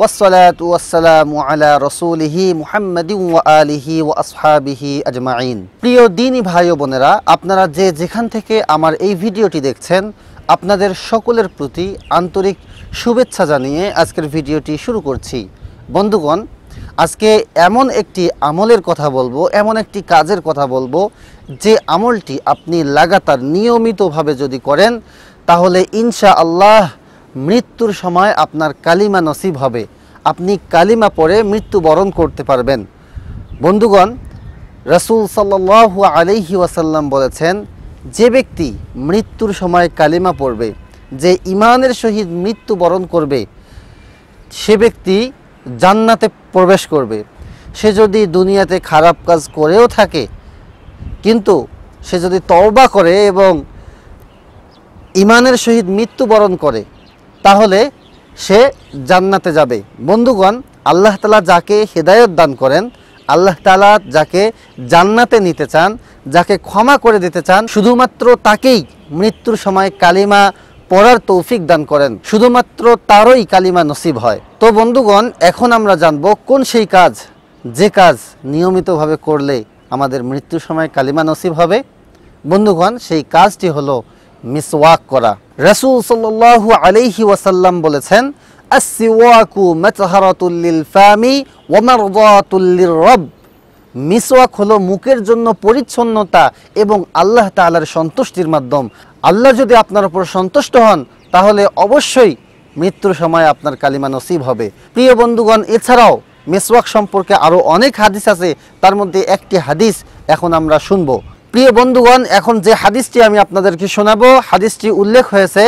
প্রিয় দিনী ভাই বোনেরা আপনারা যে যেখান থেকে আমার এই ভিডিওটি দেখছেন আপনাদের সকলের প্রতি আন্তরিক শুভেচ্ছা জানিয়ে আজকের ভিডিওটি শুরু করছি বন্ধুগণ আজকে এমন একটি আমলের কথা বলবো এমন একটি কাজের কথা বলবো যে আমলটি আপনি লাগাতার নিয়মিতভাবে যদি করেন তাহলে ইনশা আল্লাহ মৃত্যুর সময় আপনার কালিমা নসিব হবে আপনি কালিমা পরে মৃত্যুবরণ করতে পারবেন বন্ধুগণ রসুল সাল্লু আলহি ওয়াসাল্লাম বলেছেন যে ব্যক্তি মৃত্যুর সময় কালিমা পড়বে যে ইমানের সহিত মৃত্যুবরণ করবে সে ব্যক্তি জান্নাতে প্রবেশ করবে সে যদি দুনিয়াতে খারাপ কাজ করেও থাকে কিন্তু সে যদি তওবা করে এবং ইমানের সহিত মৃত্যুবরণ করে তাহলে সে জান্নাতে যাবে বন্ধুগণ আল্লাহ তালা যাকে হেদায়ত দান করেন আল্লাহ তালা যাকে জান্নাতে নিতে চান যাকে ক্ষমা করে দিতে চান শুধুমাত্র তাকেই মৃত্যুর সময় কালিমা পড়ার তৌফিক দান করেন শুধুমাত্র তারই কালিমা নসিব হয় তো বন্ধুগণ এখন আমরা জানব কোন সেই কাজ যে কাজ নিয়মিতভাবে করলে আমাদের মৃত্যুর সময় কালিমা নসিব হবে বন্ধুগণ সেই কাজটি হলো মিসওয়াক করা রাসুল সাল্লু আলহি ওয়াসাল্লাম বলেছেন আসিওয়াকু মেতহারতুল্লিল ফামি ওমারতুল্লির রব মিসওয়াক হলো মুখের জন্য পরিচ্ছন্নতা এবং আল্লাহ তালার সন্তুষ্টির মাধ্যম আল্লাহ যদি আপনার উপর সন্তুষ্ট হন তাহলে অবশ্যই মৃত্যুর সময় আপনার কালিমা নসিব হবে প্রিয় বন্ধুগণ এছাড়াও মিসওয়াক সম্পর্কে আরও অনেক হাদিস আছে তার মধ্যে একটি হাদিস এখন আমরা শুনবো প্রিয় বন্ধুগণ এখন যে হাদিসটি আমি আপনাদেরকে শোনাবো হাদিসটি উল্লেখ হয়েছে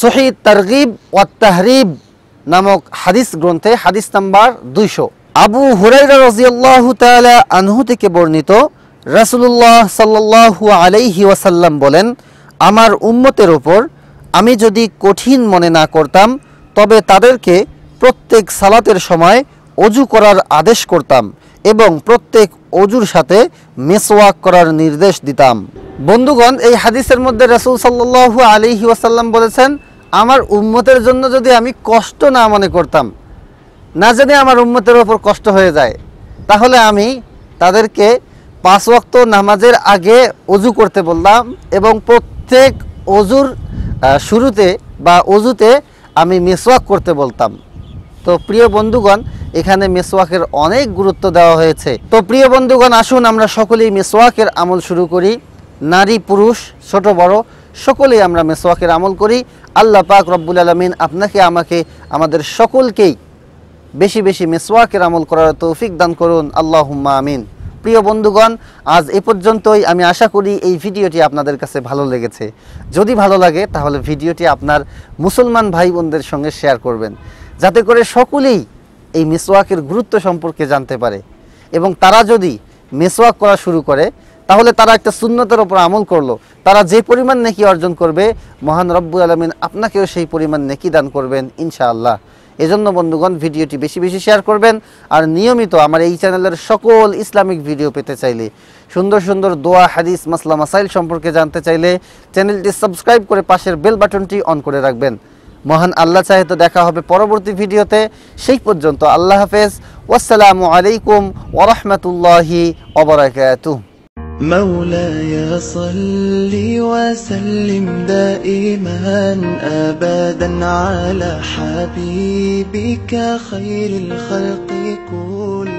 শহীদ তরগিব ও তাহরিব নামক হাদিস গ্রন্থে হাদিস নাম্বার দুইশো আবু হুরাইরা রাজিয়াল্লাহু তাআলা আনহু থেকে বর্ণিত রাসূলুল্লাহ সাল্লাল্লাহু আলাইহি ওয়াসাল্লাম বলেন আমার উম্মতের ওপর আমি যদি কঠিন মনে না করতাম তবে তাদেরকে প্রত্যেক সালাতের সময় অজু করার আদেশ করতাম এবং প্রত্যেক অজুর সাথে মেসওয়াক করার নির্দেশ দিতাম বন্ধুগণ এই হাদিসের মধ্যে রাসুল সাল্লু আলিহি ওয়াসাল্লাম বলেছেন আমার উম্মতের জন্য যদি আমি কষ্ট না মনে করতাম না যদি আমার উম্মতের ওপর কষ্ট হয়ে যায় তাহলে আমি তাদেরকে পাঁচ ওয়াক্ত নামাজের আগে অজু করতে বললাম এবং প্রত্যেক অজুর শুরুতে বা অজুতে আমি মেসওয়াক করতে বলতাম তো প্রিয় বন্ধুগণ এখানে মেসওয়াকের অনেক গুরুত্ব দেওয়া হয়েছে তো প্রিয় বন্ধুগণ আসুন আমরা সকলেই মেসওয়াকের আমল শুরু করি নারী পুরুষ ছোট বড় সকলেই আমরা মেসওয়াকের আমল করি আল্লাহ পাক রব্বুল আলমিন আপনাকে আমাকে আমাদের সকলকেই বেশি বেশি মেসওয়াকের আমল করার তৌফিক দান করুন আল্লাহুম্মা আমিন প্রিয় বন্ধুগণ আজ এ পর্যন্তই আমি আশা করি এই ভিডিওটি আপনাদের কাছে ভালো লেগেছে যদি ভালো লাগে তাহলে ভিডিওটি আপনার মুসলমান ভাই বোনদের সঙ্গে শেয়ার করবেন যাতে করে সকলেই এই মেসোয়াকের গুরুত্ব সম্পর্কে জানতে পারে এবং তারা যদি মেসোয়াক করা শুরু করে তাহলে তারা একটা সুন্নতের ওপর আমল করলো তারা যে পরিমাণ নেকি অর্জন করবে মহান রব্বুল আলমিন আপনাকেও সেই পরিমাণ নেকি দান করবেন ইনশাআল্লাহ এজন্য বন্ধুগণ ভিডিওটি বেশি বেশি শেয়ার করবেন আর নিয়মিত আমার এই চ্যানেলের সকল ইসলামিক ভিডিও পেতে চাইলে সুন্দর সুন্দর দোয়া হাদিস মাসলা মাসাইল সম্পর্কে জানতে চাইলে চ্যানেলটি সাবস্ক্রাইব করে পাশের বেল বাটনটি অন করে রাখবেন মহান আল্লাহ চাহে তো দেখা হবে পরবর্তী ভিডিওতে সেই পর্যন্ত আল্লাহ হাফেজ ওয়াসালামু আলাইকুম ওরহমতুল্লাহি অবরাকাত مولاي صل وسلم دائما ابدا على حبيبك خير الخلق كل